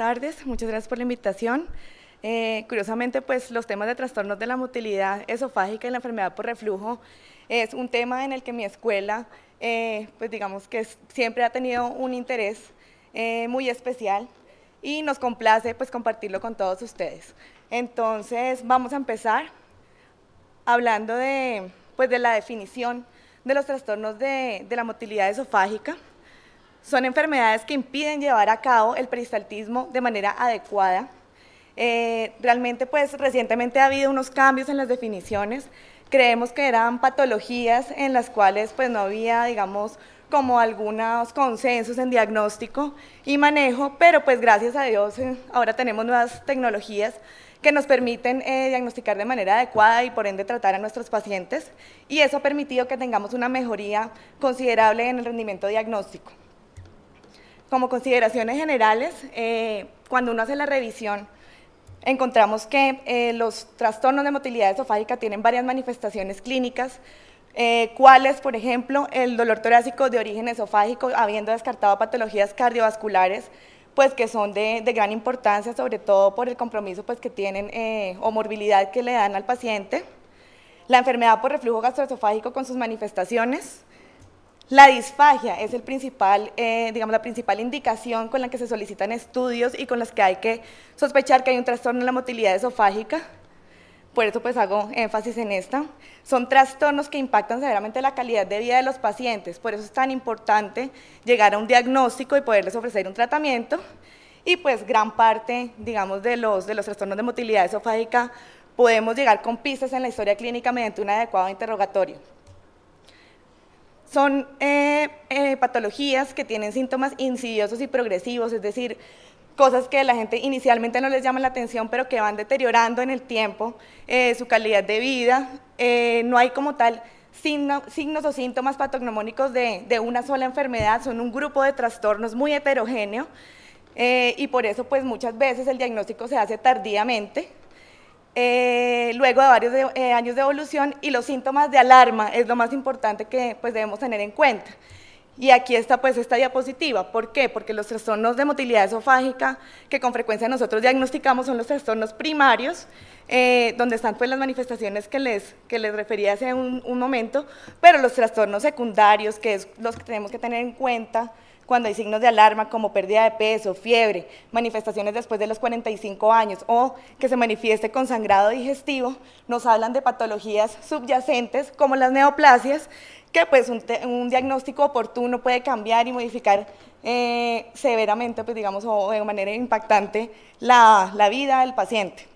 tardes, muchas gracias por la invitación. Eh, curiosamente, pues los temas de trastornos de la motilidad esofágica y la enfermedad por reflujo es un tema en el que mi escuela, eh, pues digamos que siempre ha tenido un interés eh, muy especial y nos complace pues compartirlo con todos ustedes. Entonces, vamos a empezar hablando de, pues, de la definición de los trastornos de, de la motilidad esofágica. Son enfermedades que impiden llevar a cabo el peristaltismo de manera adecuada. Eh, realmente, pues recientemente ha habido unos cambios en las definiciones. Creemos que eran patologías en las cuales pues no había, digamos, como algunos consensos en diagnóstico y manejo, pero pues gracias a Dios eh, ahora tenemos nuevas tecnologías que nos permiten eh, diagnosticar de manera adecuada y por ende tratar a nuestros pacientes y eso ha permitido que tengamos una mejoría considerable en el rendimiento diagnóstico como consideraciones generales, eh, cuando uno hace la revisión, encontramos que eh, los trastornos de motilidad esofágica tienen varias manifestaciones clínicas, eh, cuáles, por ejemplo, el dolor torácico de origen esofágico, habiendo descartado patologías cardiovasculares, pues que son de, gran importancia, sobre todo por el compromiso pues, que tienen eh, o morbilidad que le dan al paciente. La enfermedad por reflujo gastroesofágico con sus manifestaciones, la disfagia es el principal, eh, digamos, la principal indicación con la que se solicitan estudios y con las que hay que sospechar que hay un trastorno en la motilidad esofágica. Por eso pues hago énfasis en esta. Son trastornos que impactan severamente la calidad de vida de los pacientes. Por eso es tan importante llegar a un diagnóstico y poderles ofrecer un tratamiento. Y pues gran parte, digamos, de los, de los trastornos de motilidad esofágica podemos llegar con pistas en la historia clínica mediante un adecuado interrogatorio. Son eh, eh, patologías que tienen síntomas insidiosos y progresivos, es decir, cosas que la gente inicialmente no les llama la atención, pero que van deteriorando en el tiempo eh, su calidad de vida. no hay como tal signos o síntomas patognomónicos de, una sola enfermedad, son un grupo de trastornos muy heterogéneo. y por eso pues muchas veces el diagnóstico se hace tardíamente, eh, luego de varios eh, años de evolución y los síntomas de alarma es lo más importante que pues, debemos tener en cuenta. Y aquí está pues esta diapositiva. ¿Por qué? Porque los trastornos de motilidad esofágica que con frecuencia nosotros diagnosticamos son los trastornos primarios, eh, donde están pues las manifestaciones que les, que les refería hace un momento, pero los trastornos secundarios, que es los que tenemos que tener en cuenta, cuando hay signos de alarma como pérdida de peso, fiebre, manifestaciones después de los 45 años o que se manifieste con sangrado digestivo, nos hablan de patologías subyacentes como las neoplasias, que pues un, diagnóstico oportuno puede cambiar y modificar eh, severamente, pues digamos, o de manera impactante la, la vida del paciente.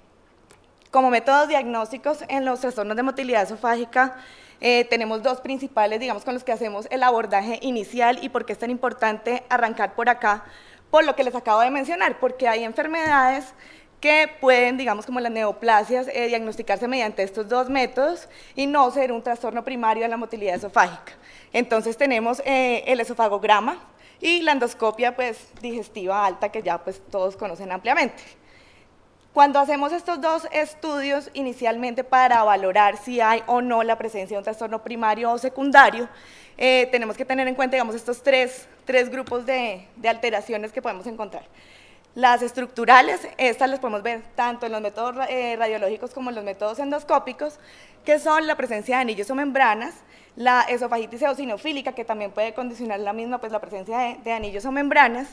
Como métodos diagnósticos en los trastornos de motilidad esofágica, eh, tenemos dos principales, digamos, con los que hacemos el abordaje inicial y por qué es tan importante arrancar por acá, por lo que les acabo de mencionar, porque hay enfermedades que pueden, digamos, como las neoplasias, eh, diagnosticarse mediante estos dos métodos y no ser un trastorno primario de la motilidad esofágica. Entonces tenemos eh, el esofagograma y la endoscopia pues, digestiva alta que ya pues, todos conocen ampliamente. Cuando hacemos estos dos estudios inicialmente para valorar si hay o no la presencia de un trastorno primario o secundario, eh, tenemos que tener en cuenta, digamos, estos tres, tres grupos de, alteraciones que podemos encontrar. Las estructurales, estas las podemos ver tanto en los métodos eh, radiológicos como en los métodos endoscópicos, que son la presencia de anillos o membranas, la esofagitis eosinofílica, que también puede condicionar la misma, pues la presencia de, de anillos o membranas,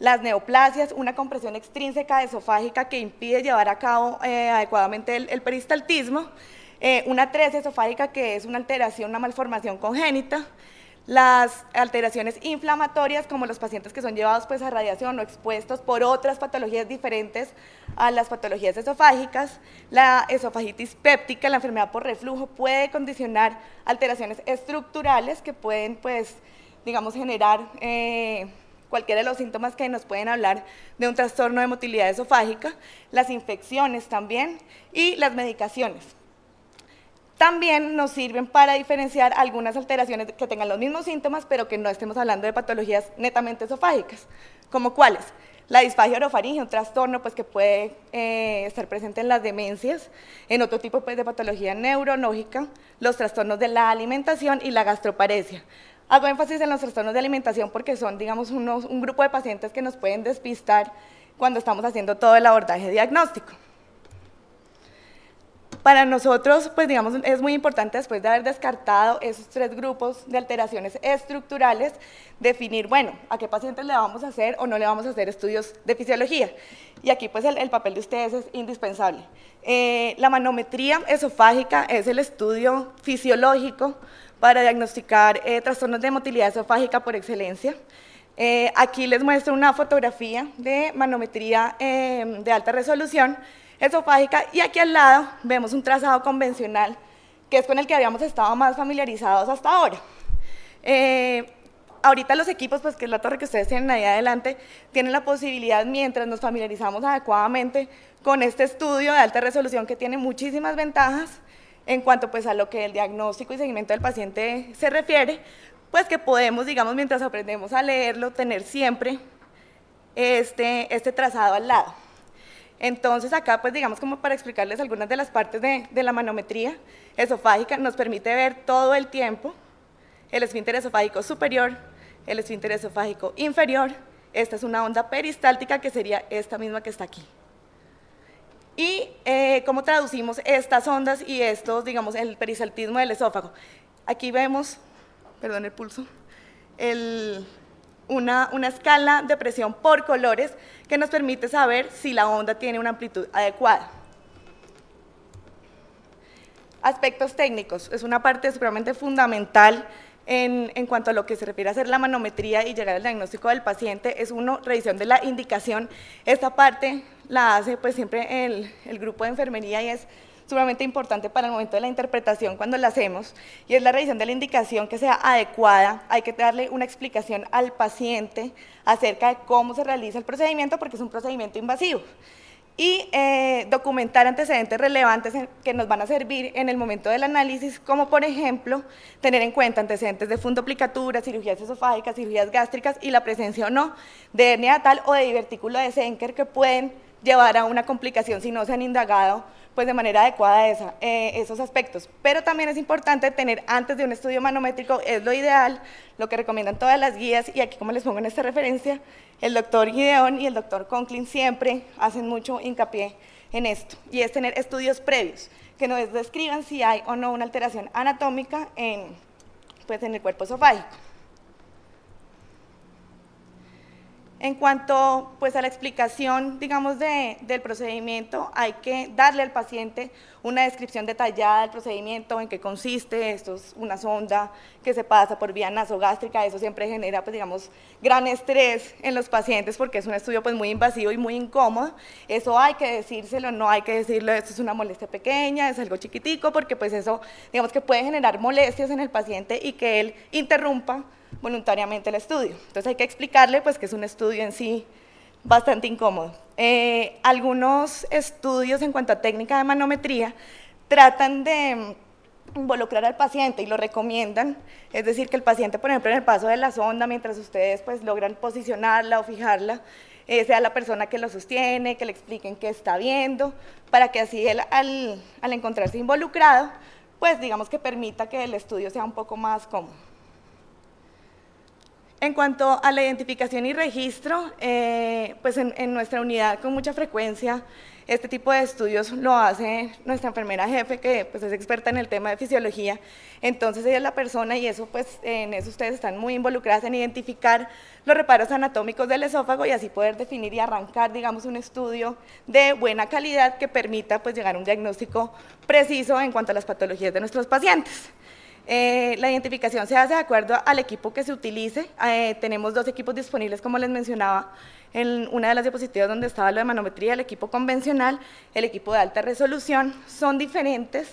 las neoplasias, una compresión extrínseca esofágica que impide llevar a cabo eh, adecuadamente el, peristaltismo, eh, una tres esofágica que es una alteración, una malformación congénita, las alteraciones inflamatorias como los pacientes que son llevados pues a radiación o expuestos por otras patologías diferentes a las patologías esofágicas, la esofagitis péptica, la enfermedad por reflujo puede condicionar alteraciones estructurales que pueden pues digamos generar eh, cualquiera de los síntomas que nos pueden hablar de un trastorno de motilidad esofágica, las infecciones también y las medicaciones. También nos sirven para diferenciar algunas alteraciones que tengan los mismos síntomas, pero que no estemos hablando de patologías netamente esofágicas, como cuáles. La disfagia orofaringe, un trastorno pues, que puede eh, estar presente en las demencias, en otro tipo pues, de patología neurológica, los trastornos de la alimentación y la gastroparesia. Hago énfasis en los trastornos de alimentación porque son, digamos, un grupo de pacientes que nos pueden despistar cuando estamos haciendo todo el abordaje diagnóstico. Para nosotros, pues digamos, es muy importante después de haber descartado esos tres grupos de alteraciones estructurales, definir, bueno, a qué pacientes le vamos a hacer o no le vamos a hacer estudios de fisiología. Y aquí pues el, papel de ustedes es indispensable. Eh, la manometría esofágica es el estudio fisiológico para diagnosticar eh, trastornos de motilidad esofágica por excelencia. Eh, aquí les muestro una fotografía de manometría em, de alta resolución esofágica y aquí al lado vemos un trazado convencional que es con el que habíamos estado más familiarizados hasta ahora. Eh, ahorita los equipos, pues que es la torre que ustedes tienen ahí adelante, tienen la posibilidad, mientras nos familiarizamos adecuadamente con este estudio de alta resolución que tiene muchísimas ventajas, en cuanto pues a lo que el diagnóstico y seguimiento del paciente se refiere, pues que podemos, digamos, mientras aprendemos a leerlo, tener siempre este, este trazado al lado. Entonces acá pues digamos como para explicarles algunas de las partes de, de la manometría esofágica, nos permite ver todo el tiempo el esfínter esofágico superior, el esfínter esofágico inferior, esta es una onda peristáltica que sería esta misma que está aquí y eh, cómo traducimos estas ondas y estos, digamos, el perisaltismo del esófago. Aquí vemos, perdón el pulso, el, una, una, escala de presión por colores que nos permite saber si la onda tiene una amplitud adecuada. Aspectos técnicos, es una parte supremamente fundamental en, en cuanto a lo que se refiere a hacer la manometría y llegar al diagnóstico del paciente, es uno, revisión de la indicación, esta parte la hace pues siempre el, grupo de enfermería y es sumamente importante para el momento de la interpretación cuando la hacemos y es la revisión de la indicación que sea adecuada. Hay que darle una explicación al paciente acerca de cómo se realiza el procedimiento porque es un procedimiento invasivo y eh, documentar antecedentes relevantes que nos van a servir en el momento del análisis, como por ejemplo tener en cuenta antecedentes de fundoplicatura, cirugías esofágicas, cirugías gástricas y la presencia o no de hernia tal o de divertículo de Senker que pueden llevar a una complicación si no se han indagado pues de manera adecuada eh, esos aspectos. Pero también es importante tener antes de un estudio manométrico, es lo ideal, lo que recomiendan todas las guías, y aquí como les pongo en esta referencia, el doctor Gideon y el doctor Conklin siempre hacen mucho hincapié en esto, y es tener estudios previos, que nos describan si hay o no una alteración anatómica en, pues, en el cuerpo esofágico. En cuanto pues, a la explicación, digamos, del procedimiento, hay que darle al paciente una descripción detallada del procedimiento, en qué consiste, esto es una sonda que se pasa por vía nasogástrica, eso siempre genera, pues, digamos, gran estrés en los pacientes porque es un estudio pues, muy invasivo y muy incómodo, eso hay que decírselo, no hay que decirlo, esto es una molestia pequeña, es algo chiquitico, porque pues eso, digamos que puede generar molestias en el paciente y que él interrumpa voluntariamente el estudio. Entonces hay que explicarle pues que es un estudio en sí bastante incómodo. Eh, algunos estudios en cuanto a técnica de manometría tratan de involucrar al paciente y lo recomiendan, es decir, que el paciente, por ejemplo, en el paso de la sonda, mientras ustedes pues logran posicionarla o fijarla, eh, sea la persona que lo sostiene, que le expliquen qué está viendo, para que así él al encontrarse involucrado, pues digamos que permita que el estudio sea un poco más cómodo. En cuanto a la identificación y registro, eh, pues en, en, nuestra unidad con mucha frecuencia este tipo de estudios lo hace nuestra enfermera jefe, que pues es experta en el tema de fisiología. Entonces ella es la persona y eso pues en eso ustedes están muy involucradas en identificar los reparos anatómicos del esófago y así poder definir y arrancar, digamos, un estudio de buena calidad que permita pues llegar a un diagnóstico preciso en cuanto a las patologías de nuestros pacientes. Eh, la identificación se hace de acuerdo al equipo que se utilice. Eh, tenemos dos equipos disponibles, como les mencionaba, en una de las diapositivas donde estaba lo de manometría, el equipo convencional, el equipo de alta resolución. Son diferentes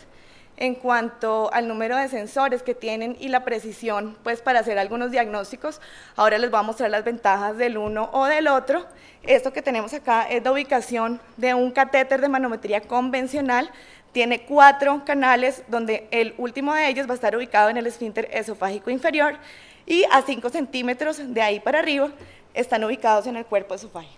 en cuanto al número de sensores que tienen y la precisión pues para hacer algunos diagnósticos. Ahora les voy a mostrar las ventajas del uno o del otro. Esto que tenemos acá es la ubicación de un catéter de manometría convencional tiene cuatro canales donde el último de ellos va a estar ubicado en el esfínter esofágico inferior y a 5 centímetros de ahí para arriba están ubicados en el cuerpo esofágico.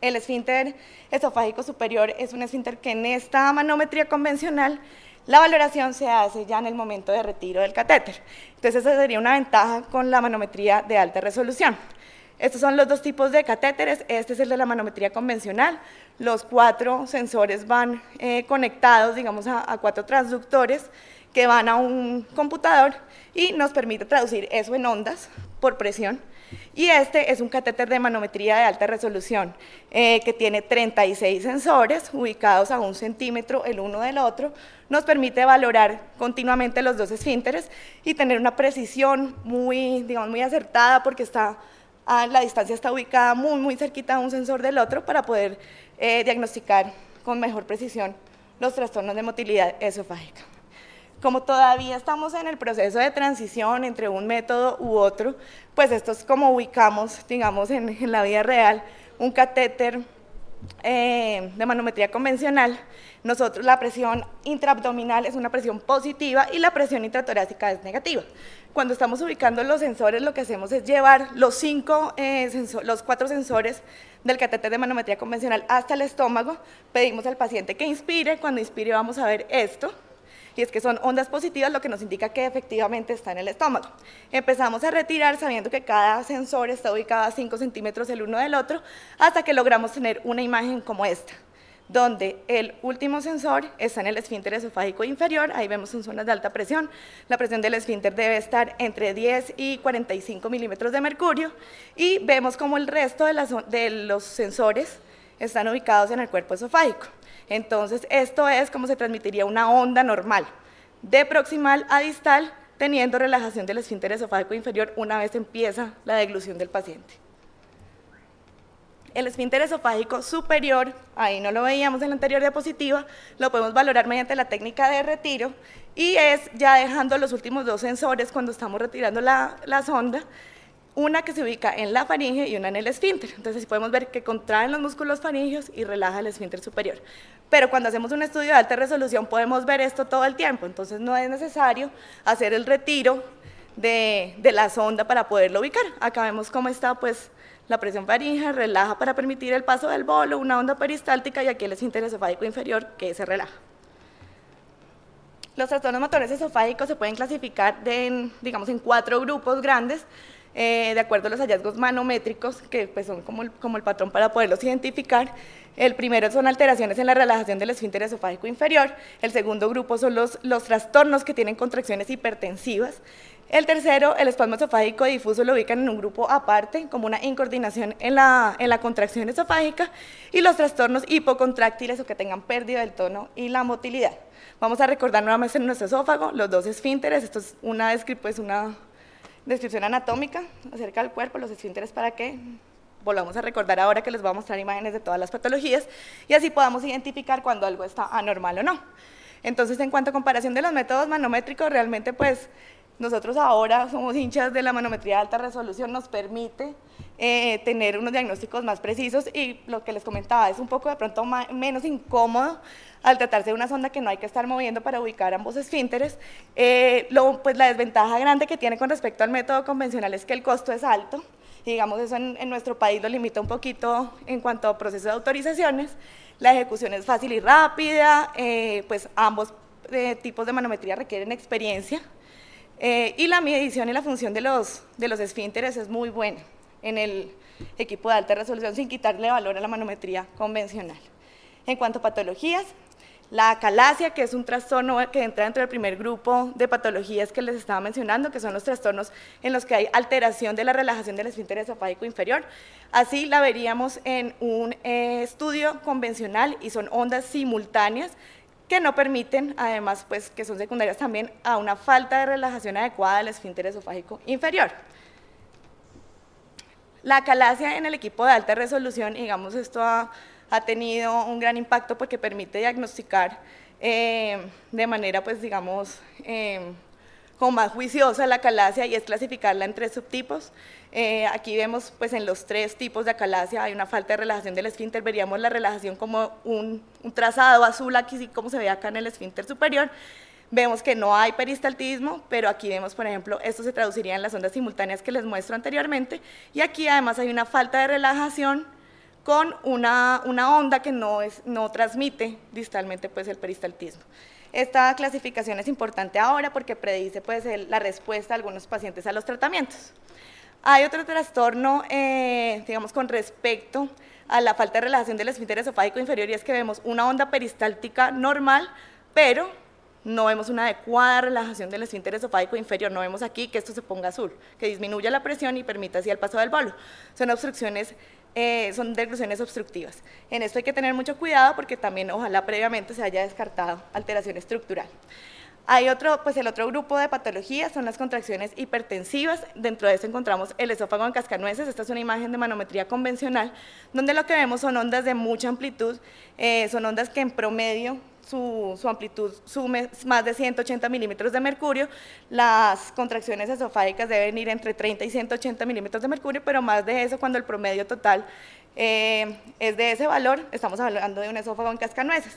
El esfínter esofágico superior es un esfínter que en esta manometría convencional la valoración se hace ya en el momento de retiro del catéter. Entonces esa sería una ventaja con la manometría de alta resolución. Estos son los dos tipos de catéteres, este es el de la manometría convencional, los cuatro sensores van eh, conectados, digamos, a, cuatro transductores que van a un computador y nos permite traducir eso en ondas por presión. Y este es un catéter de manometría de alta resolución eh, que tiene 36 sensores ubicados a un centímetro el uno del otro. Nos permite valorar continuamente los dos esfínteres y tener una precisión muy, digamos, muy acertada porque está la distancia está ubicada muy, muy cerquita un sensor del otro para poder eh, diagnosticar con mejor precisión los trastornos de motilidad esofágica. Como todavía estamos en el proceso de transición entre un método u otro, pues esto es como ubicamos, digamos, en, en la vida real, un catéter eh, de manometría convencional, nosotros la presión intraabdominal es una presión positiva y la presión intratorácica es negativa. Cuando estamos ubicando los sensores, lo que hacemos es llevar los, cinco, eh, los cuatro sensores del catéter de manometría convencional hasta el estómago, pedimos al paciente que inspire, cuando inspire vamos a ver esto, y es que son ondas positivas lo que nos indica que efectivamente está en el estómago. Empezamos a retirar sabiendo que cada sensor está ubicado a 5 centímetros el uno del otro hasta que logramos tener una imagen como esta donde el último sensor está en el esfínter esofágico inferior, ahí vemos en zonas de alta presión, la presión del esfínter debe estar entre 10 y 45 milímetros de mercurio, y vemos como el resto de los sensores están ubicados en el cuerpo esofágico. Entonces, esto es como se transmitiría una onda normal, de proximal a distal, teniendo relajación del esfínter esofágico inferior una vez empieza la deglución del paciente. El esfínter esofágico superior, ahí no lo veíamos en la anterior diapositiva, lo podemos valorar mediante la técnica de retiro y es ya dejando los últimos dos sensores cuando estamos retirando la, la sonda, una que se ubica en la faringe y una en el esfínter. Entonces podemos ver que contraen los músculos faringios y relaja el esfínter superior. Pero cuando hacemos un estudio de alta resolución podemos ver esto todo el tiempo, entonces no es necesario hacer el retiro de, de la sonda para poderlo ubicar. Acá vemos cómo está pues la presión faringe, relaja para permitir el paso del bolo, una onda peristáltica y aquí el esfínter esofágico inferior que se relaja. Los trastornos motores esofágicos se pueden clasificar digamos, en cuatro grupos grandes. Eh, de acuerdo a los hallazgos manométricos, que pues, son como el, patrón para poderlos identificar. El primero son alteraciones en la relajación del esfínter esofágico inferior. El segundo grupo son los, trastornos que tienen contracciones hipertensivas. El tercero, el espasmo esofágico difuso, lo ubican en un grupo aparte, como una incoordinación en la, contracción esofágica, y los trastornos hipocontráctiles o que tengan pérdida del tono y la motilidad. Vamos a recordar nuevamente en nuestro esófago los dos esfínteres, esto es una, es pues, una descripción anatómica acerca del cuerpo, los esfínteres para que volvamos a recordar ahora que les voy a mostrar imágenes de todas las patologías y así podamos identificar cuando algo está anormal o no. Entonces, en cuanto a comparación de los métodos manométricos, realmente pues nosotros ahora somos hinchas de la manometría de alta resolución, nos permite eh, tener unos diagnósticos más precisos y lo que les comentaba es un poco de pronto menos incómodo al tratarse de una sonda que no hay que estar moviendo para ubicar ambos esfínteres. Eh, pues la desventaja grande que tiene con respecto al método convencional es que el costo es alto digamos eso en, nuestro país lo limita un poquito en cuanto a procesos de autorizaciones. La ejecución es fácil y rápida, eh, pues ambos tipos de manometría requieren experiencia. Eh, y la medición y la función de los, de los esfínteres es muy buena en el equipo de alta resolución sin quitarle valor a la manometría convencional. En cuanto a patologías, la calasia, que es un trastorno que entra dentro del primer grupo de patologías que les estaba mencionando, que son los trastornos en los que hay alteración de la relajación del esfínter esofágico inferior. Así la veríamos en un eh, estudio convencional y son ondas simultáneas que no permiten, además, pues que son secundarias también a una falta de relajación adecuada del esfínter esofágico inferior. La calasia en el equipo de alta resolución, digamos, esto ha, tenido un gran impacto porque permite diagnosticar eh, de manera, pues, digamos, eh, como más juiciosa la calacia y es clasificarla en tres subtipos. Eh, aquí vemos pues en los tres tipos de calacia hay una falta de relajación del esfínter, veríamos la relajación como un, trazado azul aquí como se ve acá en el esfínter superior. Vemos que no hay peristaltismo, pero aquí vemos, por ejemplo, esto se traduciría en las ondas simultáneas que les muestro anteriormente. Y aquí además hay una falta de relajación con una, una onda que no, es, no transmite distalmente pues, el peristaltismo. Esta clasificación es importante ahora porque predice pues, la respuesta de algunos pacientes a los tratamientos. Hay otro trastorno, eh, digamos, con respecto a la falta de relajación del esfínter esofágico inferior y es que vemos una onda peristáltica normal, pero no vemos una adecuada relajación del esfínter esofágico inferior, no vemos aquí que esto se ponga azul, que disminuya la presión y permita así el paso del bolo. Son obstrucciones eh, son degluciones obstructivas. En esto hay que tener mucho cuidado porque también ojalá previamente se haya descartado alteración estructural. Hay otro, pues el otro grupo de patologías son las contracciones hipertensivas. Dentro de eso encontramos el esófago en cascanueces. Esta es una imagen de manometría convencional, donde lo que vemos son ondas de mucha amplitud, eh, son ondas que en promedio su, amplitud sume más de 180 milímetros de mercurio, las contracciones esofágicas deben ir entre 30 y 180 milímetros de mercurio, pero más de eso cuando el promedio total eh, es de ese valor, estamos hablando de un esófago en cascanueces.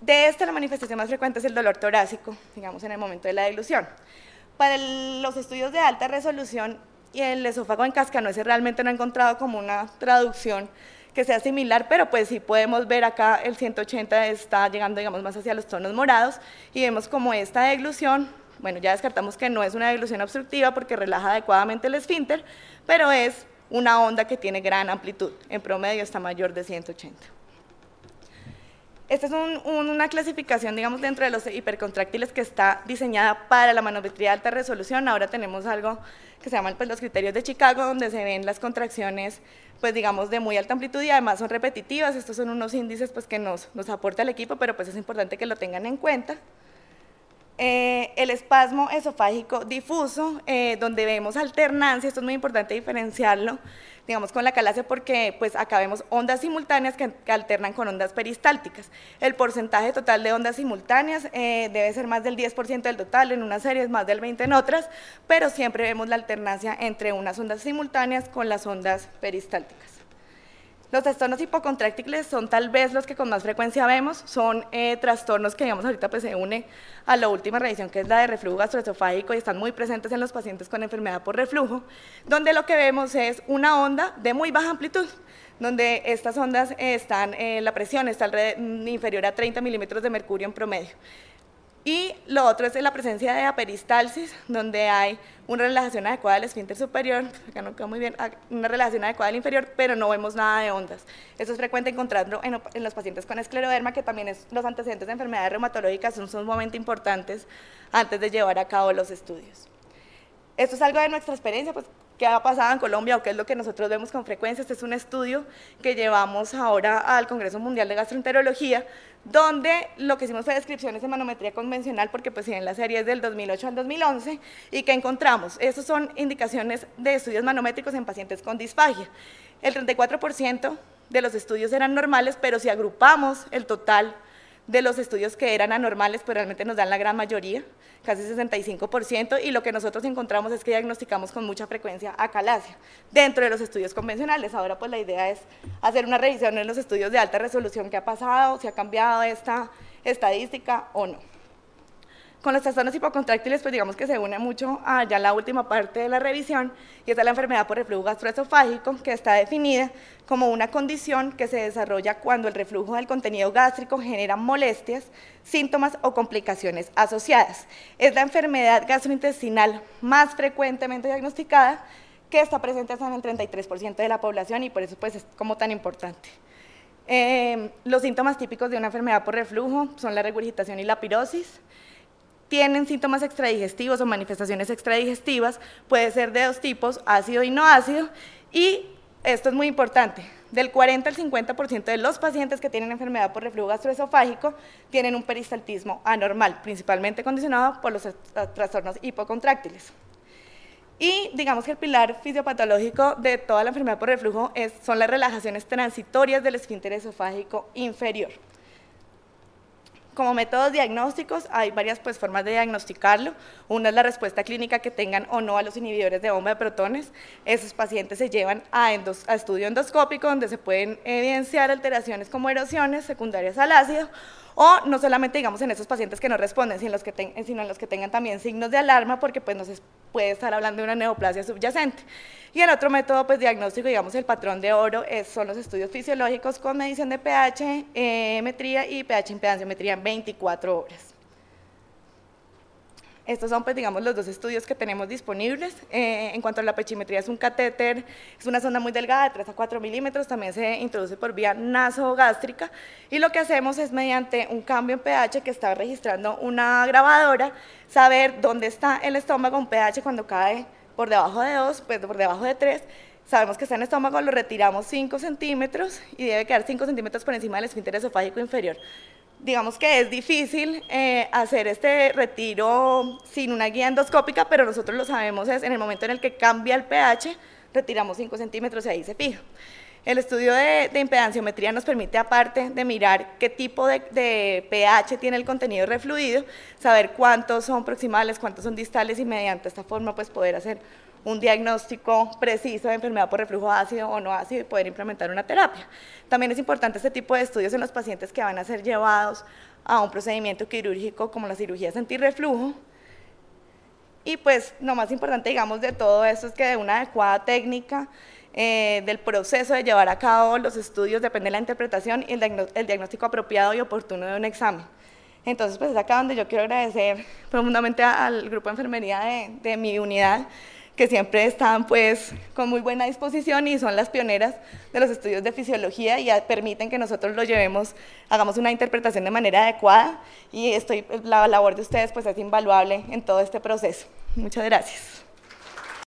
De esta la manifestación más frecuente es el dolor torácico, digamos en el momento de la dilución. Para los estudios de alta resolución, y el esófago en cascanueces realmente no ha encontrado como una traducción que sea similar, pero pues sí podemos ver acá el 180 está llegando digamos más hacia los tonos morados y vemos como esta deglución, bueno ya descartamos que no es una deglución obstructiva porque relaja adecuadamente el esfínter, pero es una onda que tiene gran amplitud, en promedio está mayor de 180. Esta es una clasificación, digamos, dentro de los hipercontráctiles que está diseñada para la manometría de alta resolución. Ahora tenemos algo que se llaman pues, los criterios de Chicago, donde se ven las contracciones, pues digamos, de muy alta amplitud y además son repetitivas. Estos son unos índices pues, que nos, nos aporta el equipo, pero pues es importante que lo tengan en cuenta. Eh, el espasmo esofágico difuso, eh, donde vemos alternancia, esto es muy importante diferenciarlo, digamos, con la calacia porque pues acá vemos ondas simultáneas que, alternan con ondas peristálticas. El porcentaje total de ondas simultáneas eh, debe ser más del 10% del total en unas series, más del 20% en otras, pero siempre vemos la alternancia entre unas ondas simultáneas con las ondas peristálticas. Los trastornos hipocontráctiles son tal vez los que con más frecuencia vemos, son eh, trastornos que digamos ahorita pues se une a la última revisión que es la de reflujo gastroesofágico y están muy presentes en los pacientes con enfermedad por reflujo, donde lo que vemos es una onda de muy baja amplitud, donde estas ondas eh, están, eh, la presión está inferior a 30 milímetros de mercurio en promedio. Lo otro es la presencia de aperistalsis, donde hay una relación adecuada del esfínter superior, acá no quedó muy bien, una relación adecuada del inferior, pero no vemos nada de ondas. Esto es frecuente encontrarlo en, los pacientes con escleroderma, que también es, los antecedentes de enfermedades reumatológicas son sumamente importantes antes de llevar a cabo los estudios. Esto es algo de nuestra experiencia, pues qué ha pasado en Colombia o qué es lo que nosotros vemos con frecuencia. Este es un estudio que llevamos ahora al Congreso Mundial de Gastroenterología, donde lo que hicimos fue descripciones de manometría convencional, porque pues en la serie es del 2008 al 2011, y que encontramos, esas son indicaciones de estudios manométricos en pacientes con disfagia. El 34% de los estudios eran normales, pero si agrupamos el total de los estudios que eran anormales, pues realmente nos dan la gran mayoría, casi 65%, y lo que nosotros encontramos es que diagnosticamos con mucha frecuencia acalasia dentro de los estudios convencionales. Ahora pues la idea es hacer una revisión en los estudios de alta resolución que ha pasado, si ha cambiado esta estadística o no con los trastornos hipocontráctiles, pues digamos que se une mucho a ya la última parte de la revisión, y es la enfermedad por reflujo gastroesofágico, que está definida como una condición que se desarrolla cuando el reflujo del contenido gástrico genera molestias, síntomas o complicaciones asociadas. Es la enfermedad gastrointestinal más frecuentemente diagnosticada, que está presente en el 33% de la población y por eso pues es como tan importante. Eh, los síntomas típicos de una enfermedad por reflujo son la regurgitación y la pirosis, tienen síntomas extradigestivos o manifestaciones extradigestivas, puede ser de dos tipos, ácido y no ácido, y esto es muy importante, del 40 al 50% de los pacientes que tienen enfermedad por reflujo gastroesofágico tienen un peristaltismo anormal, principalmente condicionado por los trastornos hipocontráctiles. Y digamos que el pilar fisiopatológico de toda la enfermedad por reflujo son las relajaciones transitorias del esfínter esofágico inferior. Como métodos diagnósticos hay varias pues, formas de diagnosticarlo. Una es la respuesta clínica que tengan o no a los inhibidores de bomba de protones. Esos pacientes se llevan a, estudio endoscópico donde se pueden evidenciar alteraciones como erosiones secundarias al ácido o no solamente digamos en esos pacientes que no responden, sino en los que, sino los que tengan también signos de alarma porque pues nos puede estar hablando de una neoplasia subyacente. Y el otro método pues, diagnóstico, digamos, el patrón de oro es, son los estudios fisiológicos con medición de pH, eh, metría y pH impedanciometría en 24 horas. Estos son, pues, digamos, los dos estudios que tenemos disponibles. Eh, en cuanto a la pechimetría, es un catéter, es una zona muy delgada de 3 a 4 milímetros, también se introduce por vía nasogástrica y lo que hacemos es mediante un cambio en pH que está registrando una grabadora, saber dónde está el estómago, un pH cuando cae por debajo de 2, pues por debajo de 3, sabemos que está en el estómago, lo retiramos 5 centímetros y debe quedar 5 centímetros por encima del esfínter esofágico inferior digamos que es difícil eh, hacer este retiro sin una guía endoscópica, pero nosotros lo sabemos es en el momento en el que cambia el pH, retiramos 5 centímetros y ahí se fija. El estudio de, de, impedanciometría nos permite, aparte de mirar qué tipo de, de, pH tiene el contenido refluido, saber cuántos son proximales, cuántos son distales y mediante esta forma pues poder hacer un diagnóstico preciso de enfermedad por reflujo ácido o no ácido y poder implementar una terapia. También es importante este tipo de estudios en los pacientes que van a ser llevados a un procedimiento quirúrgico como la de cirugías reflujo Y pues lo más importante, digamos, de todo esto es que de una adecuada técnica eh, del proceso de llevar a cabo los estudios depende la interpretación y el, diagnóstico apropiado y oportuno de un examen. Entonces, pues es acá donde yo quiero agradecer profundamente al grupo de enfermería de mi unidad, que siempre están pues con muy buena disposición y son las pioneras de los estudios de fisiología y permiten que nosotros lo llevemos, hagamos una interpretación de manera adecuada y estoy, la labor de ustedes pues es invaluable en todo este proceso. Muchas gracias.